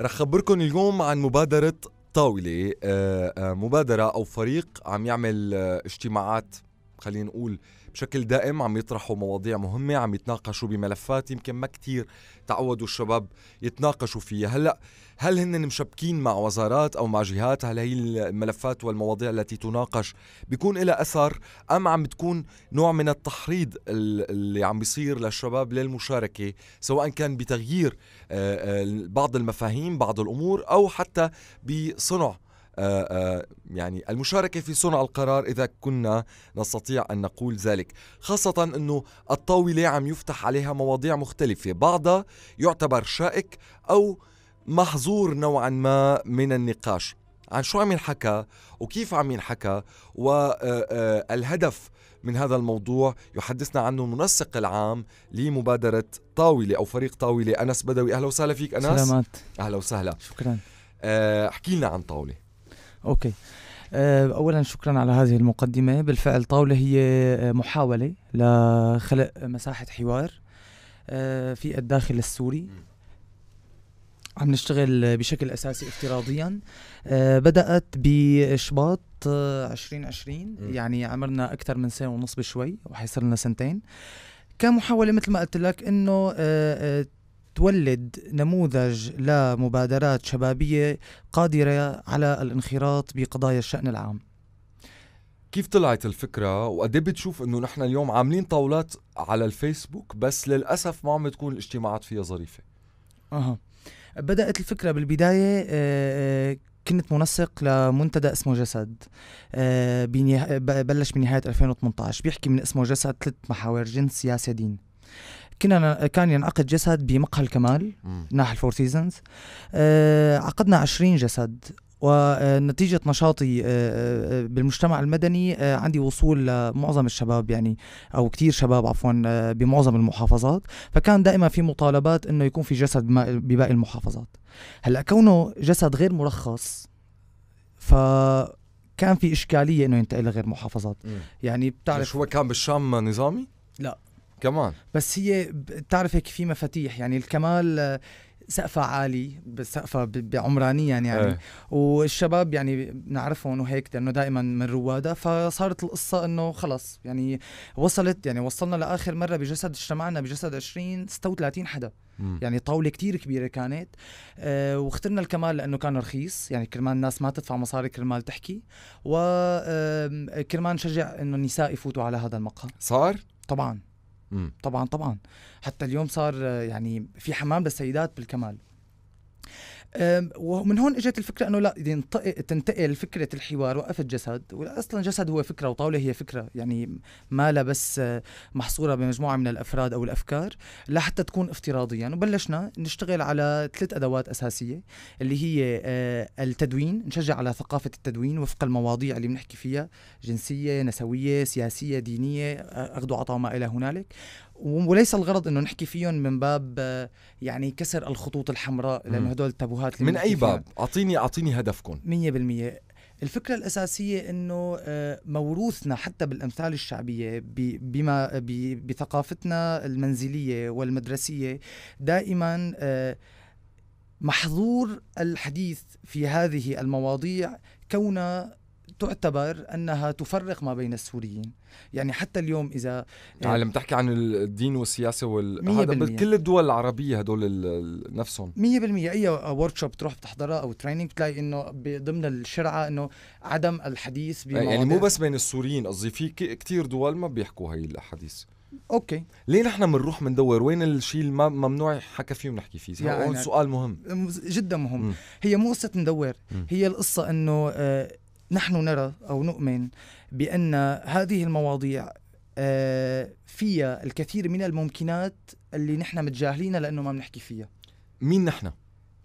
رح خبركم اليوم عن مبادرة طاولة آه، آه، مبادرة أو فريق عم يعمل آه، اجتماعات خلينا نقول بشكل دائم عم يطرحوا مواضيع مهمة عم يتناقشوا بملفات يمكن ما كتير تعودوا الشباب يتناقشوا فيها هلأ هل هن مشبكين مع وزارات أو مع جهات هل هي الملفات والمواضيع التي تناقش بيكون لها أثر أم عم بتكون نوع من التحريض اللي عم بيصير للشباب للمشاركة سواء كان بتغيير آه، آه، بعض المفاهيم بعض الأمور أو حتى بصنع آه، آه، يعني المشاركة في صنع القرار إذا كنا نستطيع أن نقول ذلك خاصة أنه الطاولة عم يفتح عليها مواضيع مختلفة بعضها يعتبر شائك أو محظور نوعا ما من النقاش عن شو عم ينحكى وكيف عم ينحكى والهدف آه، من هذا الموضوع يحدثنا عنه المنسق العام لمبادرة طاولة أو فريق طاولة أنس بدوي أهلا وسهلا فيك أنس سلامات أهلا وسهلا شكرا احكي لنا عن طاولة اوكي آه، اولا شكرا على هذه المقدمه بالفعل طاوله هي آه، محاوله لخلق مساحه حوار آه، في الداخل السوري عم نشتغل بشكل اساسي افتراضيا بدات بشباط 2020 يعني عمرنا اكثر من سنه ونص بشوي وحيصير لنا سنتين كمحاولة مثل ما قلت لك انه تولد نموذج لمبادرات شبابية قادرة على الانخراط بقضايا الشأن العام كيف طلعت الفكرة وقد إيه بتشوف انه نحن اليوم عاملين طاولات على الفيسبوك بس للأسف ما عم تكون الاجتماعات فيها ظريفة أه. بدأت الفكرة بالبداية آه،, أه كنت منسق لمنتدى اسمه جسد آه، بلش بنهاية 2018 بيحكي من اسمه جسد ثلاث محاور جنس سياسة دين كنا كان ينعقد جسد بمقهى الكمال ناحي الفور سيزونز آه عقدنا 20 جسد ونتيجة آه، نشاطي آه، آه، بالمجتمع المدني عندي وصول لمعظم الشباب يعني أو كتير شباب عفوا بمعظم المحافظات فكان دائما في مطالبات أنه يكون في جسد بباقي المحافظات هلأ كونه جسد غير مرخص ف كان في إشكالية أنه ينتقل لغير محافظات يعني بتعرف هو كان بالشام نظامي؟ لا كمان بس هي بتعرف هيك في مفاتيح يعني الكمال آه، سقفها عالي سقفها بعمرانيا يعني ايه. والشباب يعني بنعرفهم وهيك لانه دائما من روادها فصارت القصه انه خلص يعني وصلت يعني وصلنا لاخر مره بجسد اجتمعنا بجسد 20 36 حدا مم. يعني طاوله كتير كبيره كانت أه واخترنا الكمال لانه كان رخيص يعني كرمال الناس ما تدفع مصاري كرمال تحكي وكرمال نشجع انه النساء يفوتوا على هذا المقهى صار طبعا طبعا طبعا حتى اليوم صار آه، يعني في حمام للسيدات بالكمال ومن هون اجت الفكره انه لا تنتقل فكره الحوار وقفت جسد واصلا جسد هو فكره وطاوله هي فكره يعني ما لا بس محصوره بمجموعه من الافراد او الافكار لحتى تكون افتراضيا وبلشنا نشتغل على ثلاث ادوات اساسيه اللي هي آه، التدوين نشجع على ثقافه التدوين وفق المواضيع اللي بنحكي فيها جنسيه نسويه سياسيه دينيه اخذ وعطاء ما الى هنالك وليس الغرض انه نحكي فيهم من باب آه، يعني كسر الخطوط الحمراء لانه هدول التابوهات من اي باب اعطيني اعطيني هدفكم 100% الفكرة الأساسية أنه آه، موروثنا حتى بالأمثال الشعبية بما بثقافتنا المنزلية والمدرسية دائما آه، محظور الحديث في هذه المواضيع كونها تعتبر أنها تفرق ما بين السوريين يعني حتى اليوم اذا يعني آه، نعم، لما تحكي عن الدين والسياسه وال هذا بكل الدول العربيه هدول نفسهم 100% اي ورك شوب بتروح بتحضرها او تريننج بتلاقي انه ضمن الشرعه انه عدم الحديث يعني مو بس بين السوريين قصدي في كثير دول ما بيحكوا هي الاحاديث اوكي ليه نحن بنروح بندور وين الشيء الممنوع ممنوع حكى فيه ونحكي فيه يعني سؤال مهم جدا مهم م. هي مو قصه ندور هي القصه انه آه نحن نرى أو نؤمن بأن هذه المواضيع آه، فيها الكثير من الممكنات اللي نحن متجاهلينها لأنه ما بنحكي فيها مين نحن؟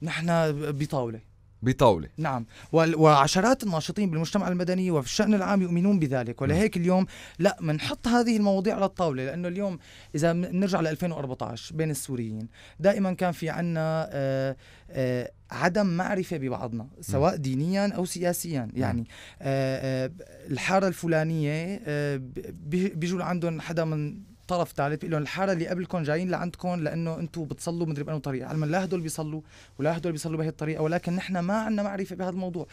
نحن بطاولة بطاولة نعم وعشرات الناشطين بالمجتمع المدني وفي الشأن العام يؤمنون بذلك نعم. ولهيك اليوم لا بنحط هذه المواضيع على الطاولة لأنه اليوم إذا بنرجع ل 2014 بين السوريين دائما كان في عنا آه، آه، عدم معرفه ببعضنا سواء نعم. دينيا او سياسيا نعم. يعني آه، الحاره الفلانيه بيجوا لعندهم حدا من طرف ثالث بيقول لهم الحاره اللي قبلكم جايين لعندكم لانه انتم بتصلوا مدري بانه طريقه علما لا هدول بيصلوا ولا هدول بيصلوا بهي الطريقه ولكن نحن ما عندنا معرفه بهذا الموضوع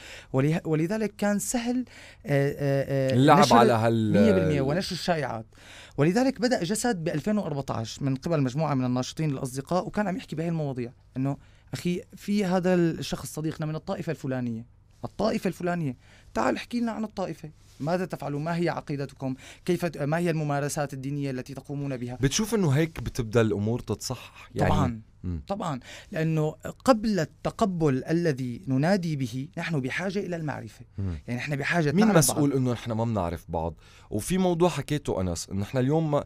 ولذلك كان سهل آه، آه، آه، اللعب على هال 100% ونشر الشائعات ولذلك بدا جسد ب 2014 من قبل مجموعه من الناشطين الاصدقاء وكان عم يحكي بهي المواضيع انه اخي في هذا الشخص صديقنا من الطائفه الفلانيه الطائفة الفلانية تعال احكي لنا عن الطائفة ماذا تفعلون ما هي عقيدتكم كيف ما هي الممارسات الدينية التي تقومون بها بتشوف أنه هيك بتبدأ الأمور تتصحح يعني طبعا طبعا لانه قبل التقبل الذي ننادي به نحن بحاجه الى المعرفه يعني نحن بحاجه مين مسؤول انه نحن ما بنعرف بعض وفي موضوع حكيته انس انه نحن اليوم ما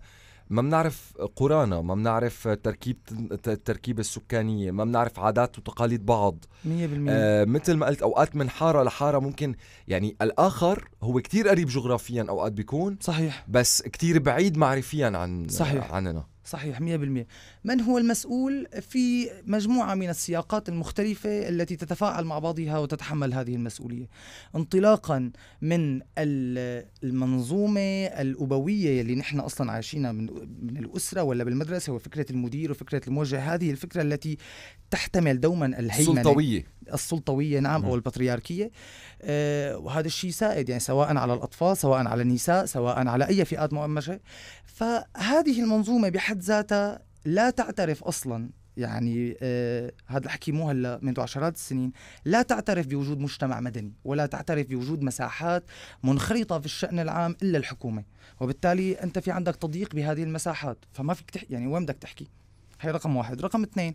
ما بنعرف قرانا ما بنعرف تركيب التركيبة السكانية ما بنعرف عادات وتقاليد بعض 100% آه مثل ما قلت أوقات من حارة لحارة ممكن يعني الآخر هو كتير قريب جغرافيا أوقات بيكون صحيح بس كتير بعيد معرفيا عن صحيح. عننا صحيح 100% من هو المسؤول في مجموعة من السياقات المختلفة التي تتفاعل مع بعضها وتتحمل هذه المسؤولية انطلاقا من المنظومة الأبوية اللي نحن أصلا عايشينها من, من الأسرة ولا بالمدرسة وفكرة المدير وفكرة الموجه هذه الفكرة التي تحتمل دوما الهيمنة السلطوية السلطوية نعم أو البطريركية آه وهذا الشيء سائد يعني سواء على الأطفال سواء على النساء سواء على أي فئات مؤمشة فهذه المنظومة بحد ذاتها لا تعترف اصلا يعني آه هذا الحكي مو هلا منذ عشرات السنين لا تعترف بوجود مجتمع مدني ولا تعترف بوجود مساحات منخرطه في الشان العام الا الحكومه وبالتالي انت في عندك تضييق بهذه المساحات فما فيك تحكي يعني وين بدك تحكي هي رقم واحد رقم اثنين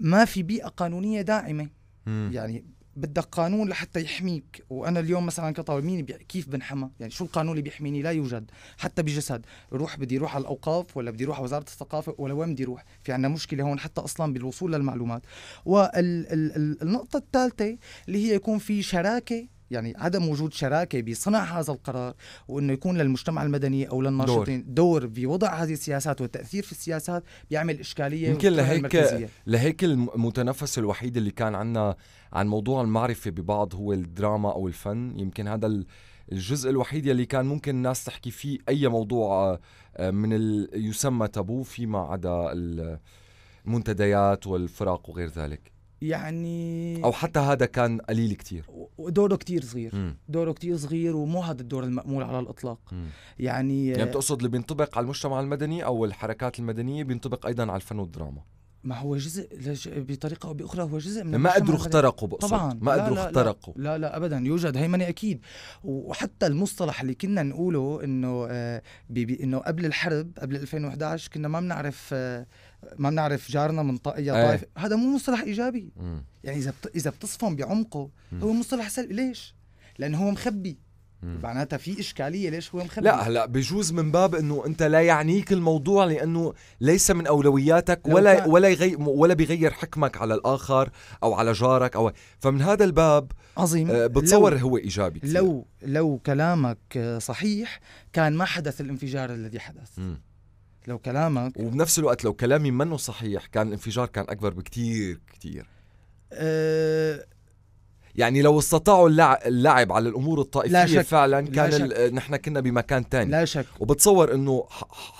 ما في بيئه قانونيه داعمه يعني بدك قانون لحتى يحميك وانا اليوم مثلا كطالب مين بي... كيف بنحمى يعني شو القانون اللي بيحميني لا يوجد حتى بجسد روح بدي روح على الاوقاف ولا بدي روح على وزاره الثقافه ولا وين بدي روح في عندنا مشكله هون حتى اصلا بالوصول للمعلومات والنقطه وال... ال... ال... الثالثه اللي هي يكون في شراكه يعني عدم وجود شراكه بصنع هذا القرار وانه يكون للمجتمع المدني او للناشطين دور, دور بوضع هذه السياسات والتاثير في السياسات بيعمل اشكاليه يمكن لهيك لهيك المتنفس الوحيد اللي كان عندنا عن موضوع المعرفه ببعض هو الدراما او الفن يمكن هذا الجزء الوحيد اللي كان ممكن الناس تحكي فيه اي موضوع آه، آه، من يسمى تابو فيما عدا المنتديات والفرق وغير ذلك يعني او حتى هذا كان قليل كتير دوره كتير صغير مم. دوره كتير صغير ومو هذا الدور المأمول على الإطلاق مم. يعني يعني بتقصد اللي بينطبق على المجتمع المدني أو الحركات المدنية بينطبق أيضا على الفن والدراما ما هو جزء بطريقه او باخرى هو جزء من ما قدروا اخترقوا بقصد طبعا ما قدروا اخترقوا لا, لا ابدا يوجد هيمنه اكيد وحتى المصطلح اللي كنا نقوله انه آه انه قبل الحرب قبل 2011 كنا ما بنعرف آه ما بنعرف جارنا من طائية طائف هذا مو مصطلح ايجابي مم. يعني اذا بت... اذا بتصفن بعمقه مم. هو مصطلح سلبي ليش؟ لانه هو مخبي معناتها في اشكاليه ليش هو مخبي لا هلا بجوز من باب انه انت لا يعنيك الموضوع لانه ليس من اولوياتك ولا كان. ولا يغي ولا بيغير حكمك على الاخر او على جارك او فمن هذا الباب عظيم آه بتصور لو هو ايجابي كثير. لو لو كلامك آه، صحيح كان ما حدث الانفجار الذي حدث مم. لو كلامك وبنفس الوقت لو كلامي منه صحيح كان الانفجار كان اكبر بكتير كتير أه يعني لو استطاعوا اللعب على الامور الطائفيه لا شك. فعلا كان لا نحن كنا بمكان ثاني لا شك وبتصور انه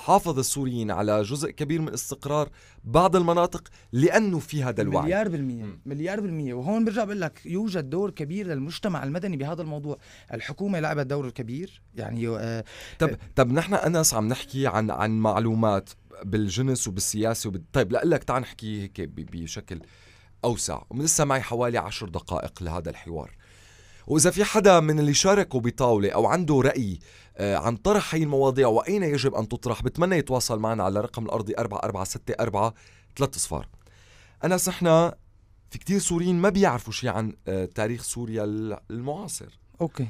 حافظ السوريين على جزء كبير من استقرار بعض المناطق لانه في هذا الوعي مليار بالمية م. مليار بالمية وهون برجع بقول لك يوجد دور كبير للمجتمع المدني بهذا الموضوع الحكومة لعبت دور كبير يعني آه طب طب نحن انس عم نحكي عن عن معلومات بالجنس وبالسياسه وبال... طيب لك تعال نحكي هيك بشكل أوسع لسه معي حوالي عشر دقائق لهذا الحوار وإذا في حدا من اللي شاركوا بطاولة أو عنده رأي آه، عن طرح هي المواضيع وأين يجب أن تطرح بتمنى يتواصل معنا على الرقم الأرضي 4464 ثلاث صفار أنا نحن في كتير سوريين ما بيعرفوا شيء عن آه، تاريخ سوريا المعاصر أوكي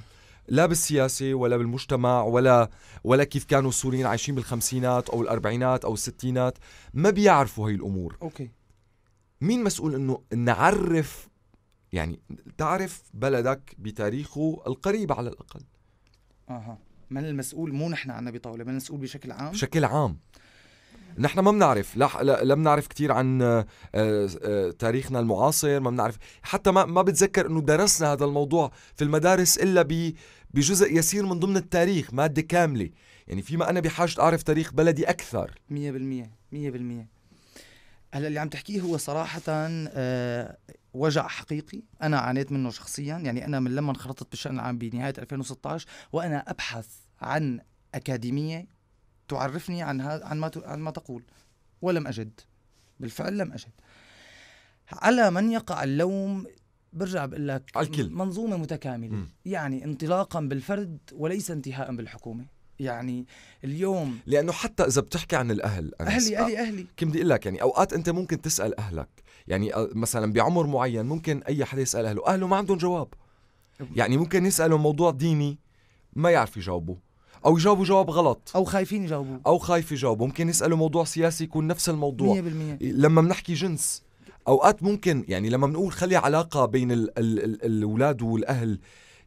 لا بالسياسة ولا بالمجتمع ولا ولا كيف كانوا السوريين عايشين بالخمسينات أو الأربعينات أو الستينات ما بيعرفوا هي الأمور أوكي مين مسؤول انه نعرف يعني تعرف بلدك بتاريخه القريب على الاقل اها من المسؤول مو نحن عنا بطاوله من المسؤول بشكل عام بشكل عام نحن ما بنعرف لا لم نعرف كثير عن آه، آه، تاريخنا المعاصر ما بنعرف حتى ما ما بتذكر انه درسنا هذا الموضوع في المدارس الا بجزء يسير من ضمن التاريخ ماده كامله يعني فيما انا بحاجه اعرف تاريخ بلدي اكثر 100% 100% هلا اللي عم تحكيه هو صراحة أه وجع حقيقي أنا عانيت منه شخصيا يعني أنا من لما انخرطت بالشأن العام بنهاية 2016 وأنا أبحث عن أكاديمية تعرفني عن هذا عن ما عن ما تقول ولم أجد بالفعل لم أجد على من يقع اللوم برجع بقول لك الكل. منظومة متكاملة م. يعني انطلاقا بالفرد وليس انتهاء بالحكومة يعني اليوم لانه حتى اذا بتحكي عن الاهل أنا اهلي اهلي اهلي كم بدي اقول لك يعني اوقات انت ممكن تسال اهلك يعني مثلا بعمر معين ممكن اي حدا يسال اهله اهله ما عندهم جواب يعني ممكن يسالوا موضوع ديني ما يعرف يجاوبوا او يجاوبوا جواب غلط او خايفين يجاوبوا او خايف يجاوبوا ممكن يسالوا موضوع سياسي يكون نفس الموضوع 100% لما بنحكي جنس اوقات ممكن يعني لما بنقول خلي علاقه بين الاولاد والاهل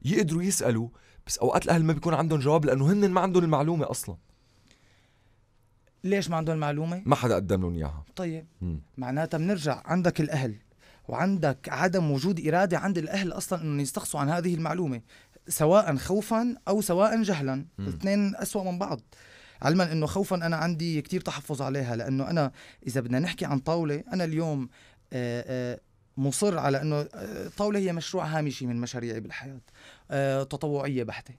يقدروا يسالوا بس اوقات الاهل ما بيكون عندهم جواب لانه هن ما عندهم المعلومه اصلا ليش ما عندهم المعلومه ما حدا قدم لهم اياها طيب معناتها بنرجع عندك الاهل وعندك عدم وجود اراده عند الاهل اصلا انهم يستقصوا عن هذه المعلومه سواء خوفا او سواء جهلا الاثنين اسوا من بعض علما انه خوفا انا عندي كتير تحفظ عليها لانه انا اذا بدنا نحكي عن طاوله انا اليوم آآ آه، آآ آه، مصر على انه الطاوله آه، هي مشروع هامشي من مشاريعي بالحياه آه، تطوعيه بحته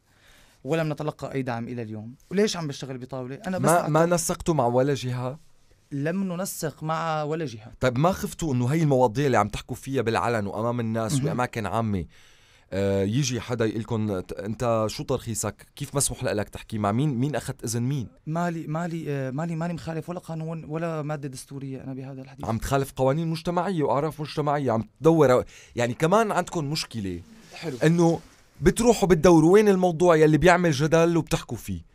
ولم نتلقى اي دعم الى اليوم وليش عم بشتغل بطاوله انا بس ما, ما نسقتوا مع ولا جهه لم ننسق مع ولا جهه طيب ما خفتوا انه هي المواضيع اللي عم تحكوا فيها بالعلن وامام الناس واماكن عامه آه، يجي حدا يقول لكم انت شو ترخيصك كيف مسموح لك تحكي مع مين مين اخذت اذن مين مالي مالي آه، مالي مالي مخالف ولا قانون ولا ماده دستوريه انا بهذا الحديث عم تخالف قوانين مجتمعيه واعراف مجتمعيه عم تدور يعني كمان عندكم مشكله حلو انه بتروحوا بتدوروا وين الموضوع يلي بيعمل جدل وبتحكوا فيه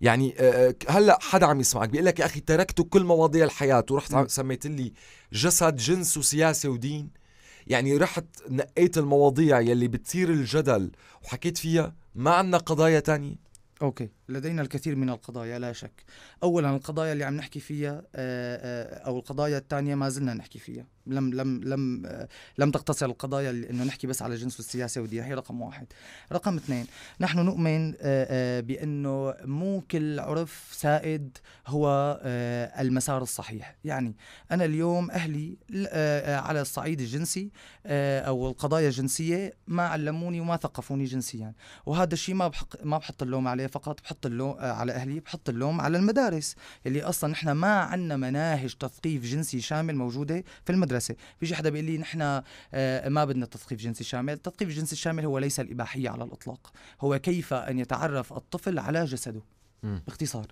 يعني آه، هلا حدا عم يسمعك بيقول لك يا اخي تركت كل مواضيع الحياه ورحت سميت لي جسد جنس وسياسه ودين يعني رحت نقيت المواضيع يلي بتثير الجدل وحكيت فيها ما عندنا قضايا تانية اوكي لدينا الكثير من القضايا لا شك اولا القضايا اللي عم نحكي فيها آه، آه، او القضايا الثانيه ما زلنا نحكي فيها لم لم لم لم تقتصر القضايا انه نحكي بس على الجنس والسياسه والديني هي رقم واحد رقم اثنين نحن نؤمن بانه مو كل عرف سائد هو المسار الصحيح يعني انا اليوم اهلي على الصعيد الجنسي او القضايا الجنسيه ما علموني وما ثقفوني جنسيا وهذا الشيء ما بحق ما بحط اللوم عليه فقط بحط اللوم على اهلي بحط اللوم على المدارس اللي اصلا نحن ما عندنا مناهج تثقيف جنسي شامل موجوده في المدرسه المدرسه بيجي حدا بيقول لي نحن آه، ما بدنا تثقيف جنسي شامل التثقيف الجنسي الشامل هو ليس الاباحيه على الاطلاق هو كيف ان يتعرف الطفل على جسده باختصار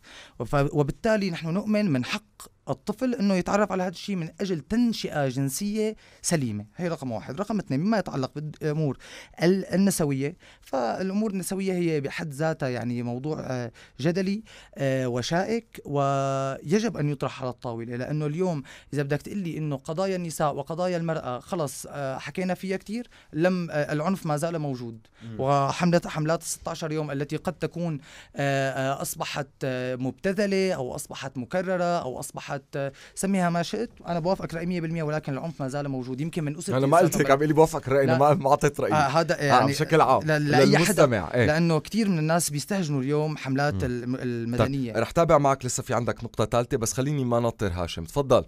وبالتالي نحن نؤمن من حق الطفل انه يتعرف على هذا الشيء من اجل تنشئه جنسيه سليمه، هي رقم واحد، رقم اثنين مما يتعلق بالامور النسويه فالامور النسويه هي بحد ذاتها يعني موضوع آه، جدلي آه، وشائك ويجب ان يطرح على الطاوله لانه اليوم اذا بدك تقول لي انه قضايا النساء وقضايا المراه خلص آه، حكينا فيها كثير لم العنف ما زال موجود وحملات حملات 16 يوم التي قد تكون اصبحت مبتذله او اصبحت مكرره او اصبحت اصبحت سميها ما شئت انا بوافقك راي 100% ولكن العنف ما زال موجود يمكن من اسرتي انا ما قلت هيك عم لي بوافقك راي انا ما اعطيت رايي آه, آه، يعني بشكل عام لاي حدا إيه. لانه كثير من الناس بيستهجنوا اليوم حملات طيب، المدنيه رح تابع معك لسه في عندك نقطه ثالثه بس خليني ما نطر هاشم تفضل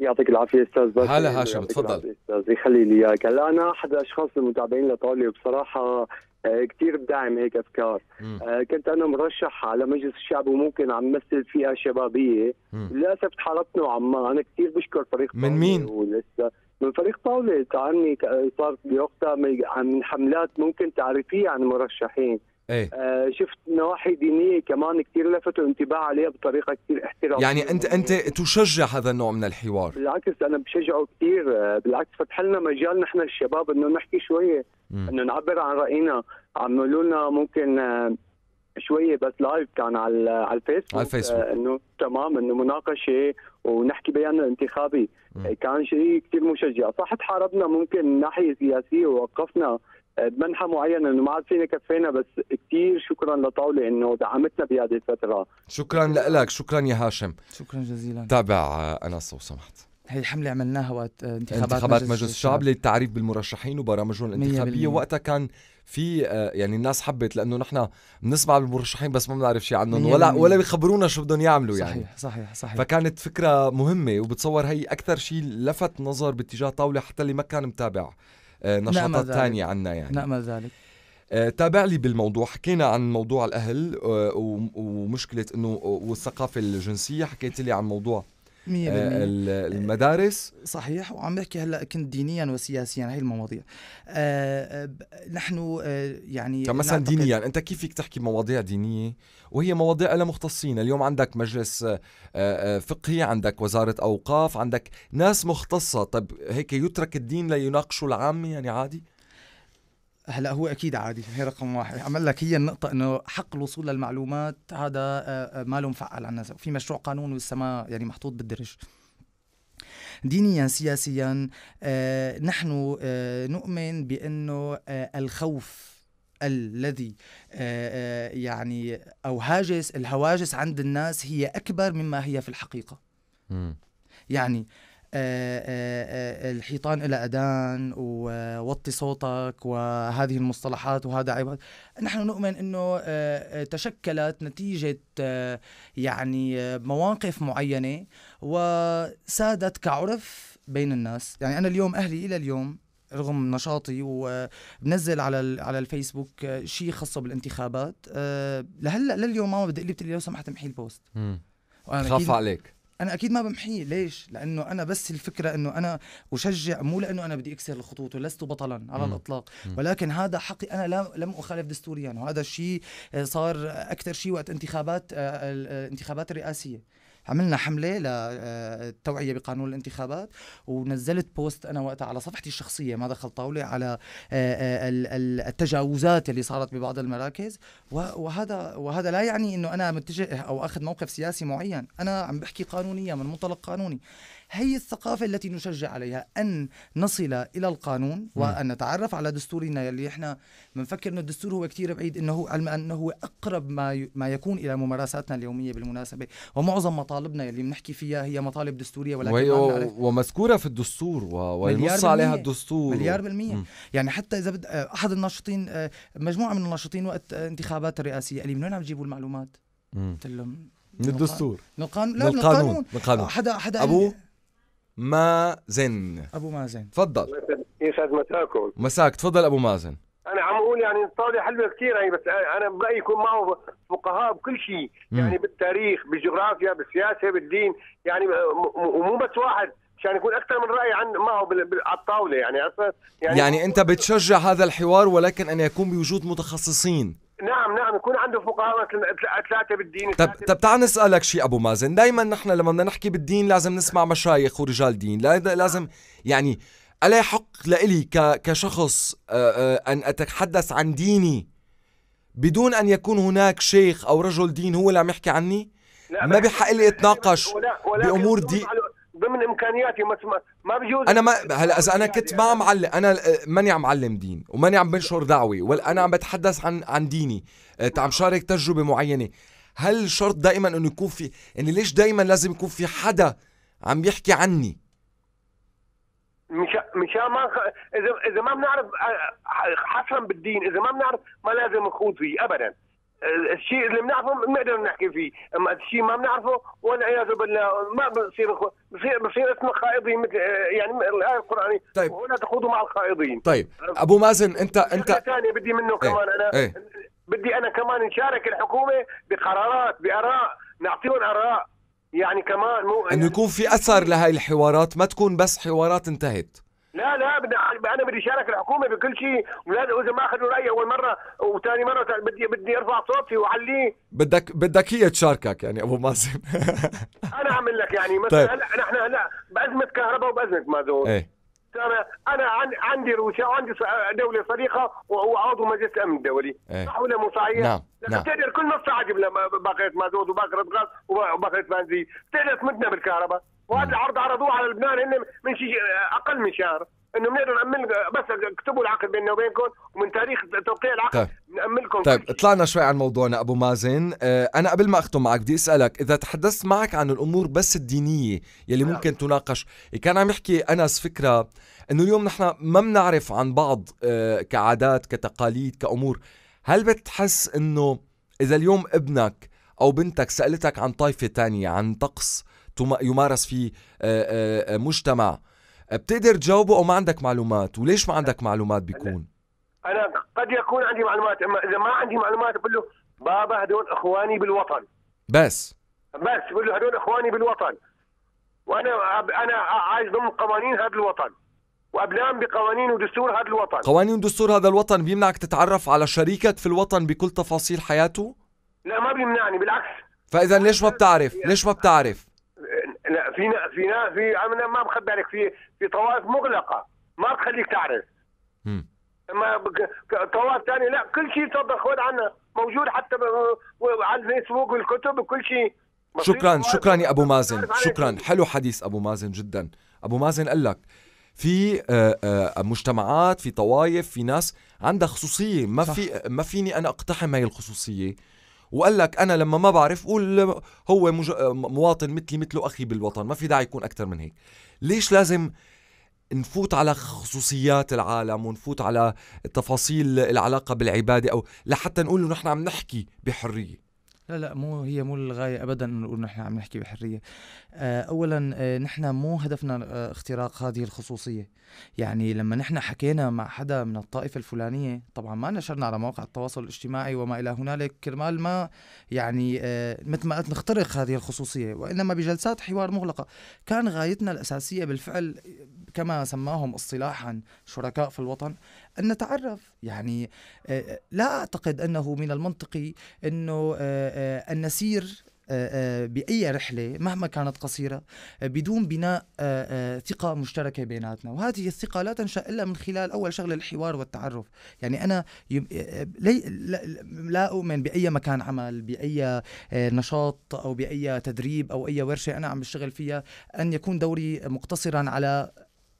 يعطيك العافيه استاذ باسل هلا هاشم تفضل استاذ يخلي لي اياك هلا انا احد الاشخاص المتابعين لطاوله بصراحه آه، كثير بدعم هيك افكار آه، كنت انا مرشح على مجلس الشعب وممكن عم مثل فئه شبابيه للاسف نوعا ما انا كثير بشكر فريق من مين؟ ولسه من فريق طاوله تعني صار بوقتها من حملات ممكن تعريفيه عن المرشحين ايه آه شفت نواحي دينيه كمان كثير لفتوا انتباه عليها بطريقه كثير احترافيه يعني انت انت تشجع هذا النوع من الحوار بالعكس انا بشجعه كثير آه، بالعكس فتح لنا مجال نحن الشباب انه نحكي شويه انه نعبر عن راينا عملوا لنا ممكن آه، شويه بس لايف كان على على الفيسبوك على الفيسبوك آه انه تمام انه مناقشه ونحكي بيان الانتخابي كان شيء كثير مشجع صح تحاربنا ممكن من ناحيه سياسيه ووقفنا بمنحه معينه انه ما عاد فينا كفينا بس كثير شكرا لطاوله انه دعمتنا بهذه الفتره شكرا لك شكرا يا هاشم شكرا جزيلا تابع آه، انس لو سمحت هي حملة عملناها وقت آه، انتخابات, انتخابات مجلس, مجلس الشعب للتعريف بالمرشحين وبرامجهم الانتخابية وقتها كان في آه، يعني الناس حبت لانه نحن بنسمع بالمرشحين بس ما بنعرف شيء عنهم ولا ولا بيخبرونا شو بدهم يعملوا صحيح يعني صحيح صحيح صحيح فكانت فكره مهمه وبتصور هي اكثر شيء لفت نظر باتجاه طاوله حتى اللي ما كان متابع آه، نعم نشاطات تانية عنا يعني نأمل ذلك آه، تابع لي بالموضوع حكينا عن موضوع الاهل آه، ومشكله انه والثقافه الجنسيه حكيت لي عن موضوع آه، آه، المدارس صحيح وعم بحكي هلا كنت دينيا وسياسيا هي المواضيع آه، نحن يعني طب مثلا دينيا انت كيف فيك تحكي مواضيع دينيه وهي مواضيع لها مختصين اليوم عندك مجلس فقهي عندك وزاره اوقاف عندك ناس مختصه طب هيك يترك الدين ليناقشوا العامه يعني عادي هلا هو اكيد عادي هي رقم واحد عمل لك هي النقطه انه حق الوصول للمعلومات هذا آه، ما له مفعل عنا في مشروع قانون ولسه ما يعني محطوط بالدرج دينيا سياسيا آه، نحن آه، نؤمن بانه الخوف الذي يعني او هاجس الهواجس عند الناس هي اكبر مما هي في الحقيقه يعني آه، آه، آه، الحيطان إلى أذان ووطي صوتك وهذه المصطلحات وهذا عيب نحن نؤمن أنه تشكلت نتيجة يعني مواقف معينة وسادت كعرف بين الناس يعني أنا اليوم أهلي إلى اليوم رغم نشاطي وبنزل على على الفيسبوك شيء خاصه بالانتخابات لهلا لليوم ماما بتدق لي بتقول لي لو سمحت محي البوست خاف عليك انا اكيد ما بمحيه ليش لانه انا بس الفكره انه انا اشجع مو لانه انا بدي اكسر الخطوط ولست بطلا على مم. الاطلاق ولكن هذا حقي انا لم اخالف دستوريا وهذا الشيء صار اكثر شيء وقت انتخابات آه، الانتخابات آه، الرئاسيه عملنا حمله للتوعيه آه، بقانون الانتخابات ونزلت بوست انا وقتها على صفحتي الشخصيه ما دخل طاولة على آه، آه، التجاوزات اللي صارت ببعض المراكز وهذا وهذا لا يعني انه انا متجه او اخذ موقف سياسي معين انا عم بحكي قانونيا من منطلق قانوني هي الثقافة التي نشجع عليها أن نصل إلى القانون وأن نتعرف على دستورنا اللي إحنا بنفكر أن الدستور هو كثير بعيد أنه علم أنه هو أقرب ما ما يكون إلى ممارساتنا اليومية بالمناسبة ومعظم مطالب مطالبنا اللي بنحكي فيها هي مطالب دستوريه ولكن ومذكوره في الدستور وينص عليها الدستور مليار بالمية و... يعني حتى اذا بد... آه، احد الناشطين آه، مجموعه من الناشطين وقت آه، انتخابات الرئاسيه قال لي من وين عم تجيبوا المعلومات؟ قلت لهم من الدستور من القانون لا من القانون من القانون حدا حدا ابو مازن ابو مازن تفضل يسعد مساكم مساك تفضل ابو مازن يكون يعني الطاوله حلوه كثير يعني بس انا برايي يكون معه فقهاء بكل شيء يعني بالتاريخ بالجغرافيا بالسياسه بالدين يعني ومو بس واحد مشان يكون اكثر من راي عن معه على الطاوله يعني يعني يعني انت بتشجع هذا الحوار ولكن ان يكون بوجود متخصصين نعم نعم يكون عنده فقهاء ثلاثه بالدين طب طب تعال نسالك شيء ابو مازن دائما نحن لما بدنا نحكي بالدين لازم نسمع مشايخ ورجال دين لازم يعني ألا يحق لإلي كشخص أن أتحدث عن ديني بدون أن يكون هناك شيخ أو رجل دين هو اللي عم يحكي عني؟ لا ما بحق لي أتناقش بأمور دي ضمن امكانياتي ما ما بجوز انا ما هلا اذا انا يعني كنت ما عم علم انا ماني عم علم دين وماني عم بنشر دعوه ولا انا عم بتحدث عن عن ديني عم شارك تجربه معينه هل شرط دائما انه يكون في يعني ليش دائما لازم يكون في حدا عم يحكي عني مش ما اذا اذا ما بنعرف آه، حصرا بالدين اذا ما بنعرف ما لازم نخوض فيه ابدا آه، الشيء اللي بنعرفه بنقدر نحكي فيه، اما الشيء ما بنعرفه والعياذ بالله ما بصير بصير بصير اسمه خائضين مثل آه، يعني الايه القرانيه طيب وهنا تخوضوا مع الخائضين طيب ابو مازن انت انت ثانيه بدي منه ايه كمان انا ايه بدي انا كمان نشارك الحكومه بقرارات باراء نعطيهم اراء يعني كمان مو انه يكون في اثر لهي الحوارات ما تكون بس حوارات انتهت لا لا بدي انا بدي شارك الحكومه بكل شيء اذا ما اخذوا رايي اول مره وثاني مره بدي بدي ارفع صوتي واعليه بدك بدك هي تشاركك يعني ابو مازن انا اعمل لك يعني مثلا طيب. هلا نحن هلا بازمه كهرباء وبازمه مازون ايه انا انا عندي روسيا وعندي دوله صديقه وهو عضو مجلس الامن الدولي ايه. صح ولا مو صحيح؟ نعم نعم بتقدر كل نص عجب باقيه مازوت وباقيه غاز وباقيه بنزين بتقدر تمدنا بالكهرباء وهذا العرض عرضوه على لبنان انه من شيء اقل من شهر انه بنقدر نامن بس اكتبوا العقد بيننا وبينكم ومن تاريخ توقيع العقد طيب. ناملكم طيب طلعنا شوي عن موضوعنا ابو مازن آه، انا قبل ما اختم معك بدي اسالك اذا تحدثت معك عن الامور بس الدينيه يلي طيب. ممكن تناقش كان عم يحكي انس فكره انه اليوم نحن ما بنعرف عن بعض آه، كعادات كتقاليد كامور هل بتحس انه اذا اليوم ابنك او بنتك سالتك عن طائفه تانية عن طقس يمارس في آه، آه، آه، مجتمع بتقدر تجاوبه او ما عندك معلومات وليش ما عندك معلومات بيكون انا قد يكون عندي معلومات اما اذا ما عندي معلومات بقول له بابا هدول اخواني بالوطن بس بس بقول له هدول اخواني بالوطن وانا انا عايش ضمن قوانين هذا الوطن وابلام بقوانين ودستور هذا الوطن قوانين ودستور هذا الوطن بيمنعك تتعرف على شريكك في الوطن بكل تفاصيل حياته لا ما بيمنعني بالعكس فاذا ليش ما بتعرف ليش ما بتعرف لا في نا في في انا ما بخبي عليك في في طوائف مغلقه ما تخليك تعرف اما طوائف ثانيه لا كل شيء تصدق خذ عنا موجود حتى على الفيسبوك والكتب وكل شيء شكرا شكرا يا ابو مازن شكرا حلو حديث ابو مازن جدا ابو مازن قال لك في آه، آه، مجتمعات في طوائف في ناس عندها خصوصيه ما في ما فيني انا اقتحم هاي الخصوصيه وقال لك انا لما ما بعرف قول هو مج... مواطن مثلي مثله اخي بالوطن ما في داعي يكون اكثر من هيك ليش لازم نفوت على خصوصيات العالم ونفوت على تفاصيل العلاقه بالعباده او لحتى نقول انه نحن عم نحكي بحريه لا لا مو هي مو الغاية أبدا نقول نحن عم نحكي بحرية آه، أولا آه، نحن مو هدفنا آه، اختراق هذه الخصوصية يعني لما نحن حكينا مع حدا من الطائفة الفلانية طبعا ما نشرنا على مواقع التواصل الاجتماعي وما إلى هنالك كرمال ما يعني مثل ما قلت نخترق هذه الخصوصية وإنما بجلسات حوار مغلقة كان غايتنا الأساسية بالفعل كما سماهم اصطلاحا شركاء في الوطن أن نتعرف يعني آه، آه، لا أعتقد أنه من المنطقي أنه آه، أن نسير بأي رحلة مهما كانت قصيرة بدون بناء ثقة مشتركة بيناتنا وهذه الثقة لا تنشأ إلا من خلال أول شغلة الحوار والتعرف يعني أنا لا أؤمن بأي مكان عمل بأي نشاط أو بأي تدريب أو أي ورشة أنا عم بشتغل فيها أن يكون دوري مقتصرا على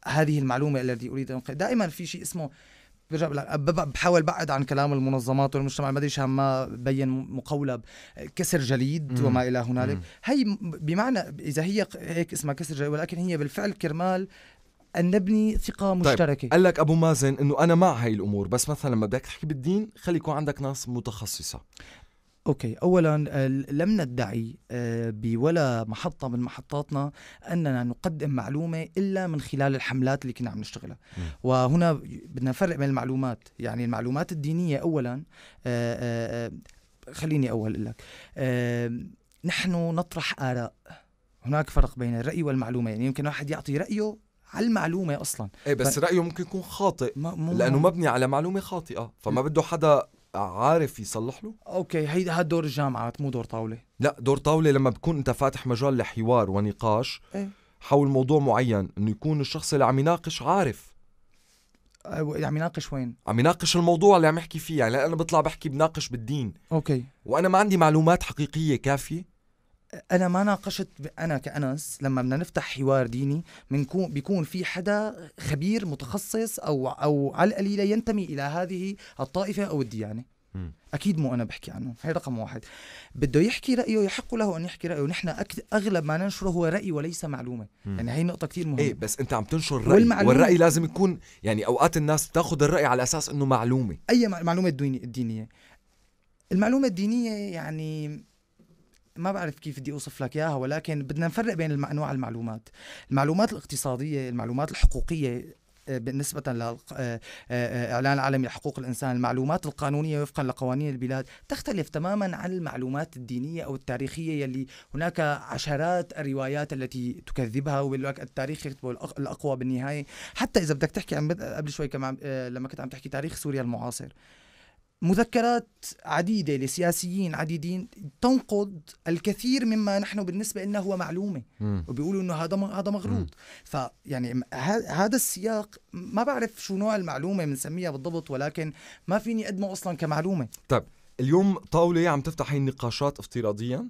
هذه المعلومة التي أريد أن دائما في شيء اسمه برجع بحاول بعد عن كلام المنظمات والمجتمع المدني عشان ما بين مقولب كسر جليد وما الى هنالك هي بمعنى اذا هي هيك اسمها كسر جليد ولكن هي بالفعل كرمال ان نبني ثقه طيب، مشتركه طيب. قال لك ابو مازن انه انا مع هاي الامور بس مثلا لما بدك تحكي بالدين خلي يكون عندك ناس متخصصه اوكي اولا آه، لم ندعي آه، بولا محطه من محطاتنا اننا نقدم معلومه الا من خلال الحملات اللي كنا عم نشتغلها م. وهنا بدنا نفرق بين المعلومات يعني المعلومات الدينيه اولا آه، خليني اول اقول لك نحن نطرح اراء هناك فرق بين الراي والمعلومه يعني يمكن واحد يعطي رايه على المعلومه اصلا ايه بس ف... رايه ممكن يكون خاطئ ما... مو... لانه مبني على معلومه خاطئه فما بده حدا عارف يصلح له اوكي هيدا هاد دور الجامعات مو دور طاوله لا دور طاوله لما بكون انت فاتح مجال لحوار ونقاش ايه؟ حول موضوع معين انه يكون الشخص اللي عم يناقش عارف عم يناقش وين؟ عم يناقش الموضوع اللي عم يحكي فيه يعني انا بطلع بحكي بناقش بالدين اوكي وانا ما عندي معلومات حقيقيه كافيه انا ما ناقشت انا كانس لما بدنا نفتح حوار ديني بنكون بيكون في حدا خبير متخصص او او على القليله ينتمي الى هذه الطائفه او الديانه م. اكيد مو انا بحكي عنه هي رقم واحد بده يحكي رايه يحق له ان يحكي رايه نحن اغلب ما ننشره هو راي وليس معلومه م. يعني هي نقطه كثير مهمه ايه بس انت عم تنشر راي والمعلومة... والراي لازم يكون يعني اوقات الناس بتاخذ الراي على اساس انه معلومه اي معلومه دينيه المعلومه الدينيه يعني ما بعرف كيف بدي اوصف لك اياها ولكن بدنا نفرق بين انواع المعلومات المعلومات الاقتصاديه المعلومات الحقوقيه آه، بالنسبة للإعلان آه، آه، العالمي لحقوق الإنسان المعلومات القانونية وفقا لقوانين البلاد تختلف تماما عن المعلومات الدينية أو التاريخية يلي هناك عشرات الروايات التي تكذبها وبيقول التاريخ يكتبه الأقوى بالنهاية حتى إذا بدك تحكي عن قبل شوي كمان لما كنت عم تحكي تاريخ سوريا المعاصر مذكرات عديدة لسياسيين عديدين تنقض الكثير مما نحن بالنسبة لنا هو معلومة م. وبيقولوا انه هذا هذا مغلوط فيعني هذا السياق ما بعرف شو نوع المعلومة بنسميها بالضبط ولكن ما فيني اقدمه اصلا كمعلومة طيب اليوم طاولة عم تفتح هي النقاشات افتراضيا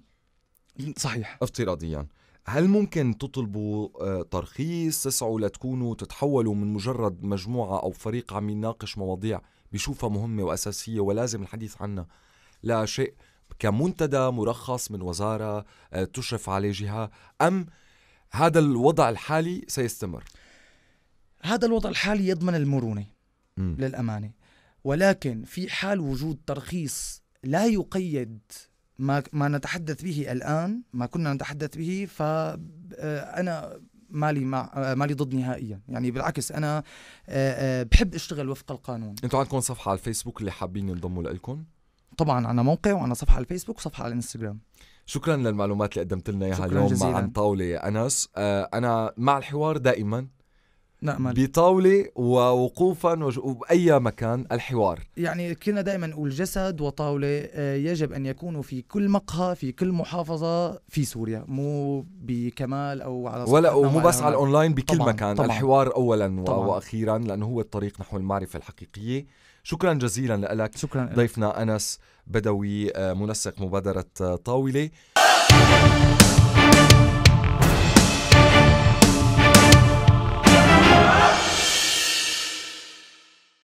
صحيح افتراضيا هل ممكن تطلبوا آه، ترخيص تسعوا لتكونوا تتحولوا من مجرد مجموعة أو فريق عم يناقش مواضيع بشوفها مهمة وأساسية ولازم الحديث عنها لا شيء كمنتدى مرخص من وزارة آه، تشرف عليه جهة أم هذا الوضع الحالي سيستمر هذا الوضع الحالي يضمن المرونة م. للأمانة ولكن في حال وجود ترخيص لا يقيد ما ما نتحدث به الان ما كنا نتحدث به فانا آه، مالي مع آه، مالي ضد نهائيا يعني بالعكس انا آه، آه، بحب اشتغل وفق القانون انتوا عندكم صفحه على الفيسبوك اللي حابين ينضموا لكم طبعا عنا موقع وعنا صفحه على الفيسبوك وصفحه على الانستغرام شكرا للمعلومات اللي قدمت لنا اياها اليوم جزيلا. عن طاوله انس انا مع الحوار دائما نأمل بطاولة ووقوفا وبأي مكان الحوار يعني كنا دائما نقول جسد وطاولة آه، يجب أن يكونوا في كل مقهى في كل محافظة في سوريا مو بكمال أو على ولا مو بس على الأونلاين بكل طبعاً مكان طبعاً الحوار أولا طبعاً وأخيرا لأنه هو الطريق نحو المعرفة الحقيقية شكرا جزيلا لك شكرا ضيفنا أنس بدوي آه، منسق مبادرة آه، طاولة